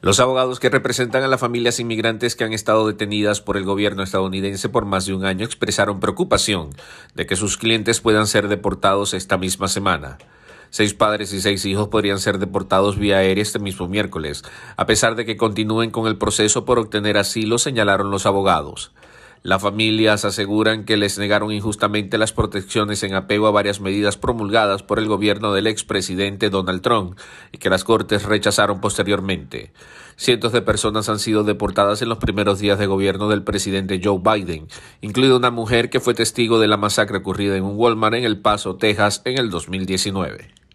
Los abogados que representan a las familias inmigrantes que han estado detenidas por el gobierno estadounidense por más de un año expresaron preocupación de que sus clientes puedan ser deportados esta misma semana. Seis padres y seis hijos podrían ser deportados vía aérea este mismo miércoles, a pesar de que continúen con el proceso por obtener asilo, señalaron los abogados. Las familias aseguran que les negaron injustamente las protecciones en apego a varias medidas promulgadas por el gobierno del expresidente Donald Trump y que las Cortes rechazaron posteriormente. Cientos de personas han sido deportadas en los primeros días de gobierno del presidente Joe Biden, incluida una mujer que fue testigo de la masacre ocurrida en un Walmart en El Paso, Texas, en el 2019.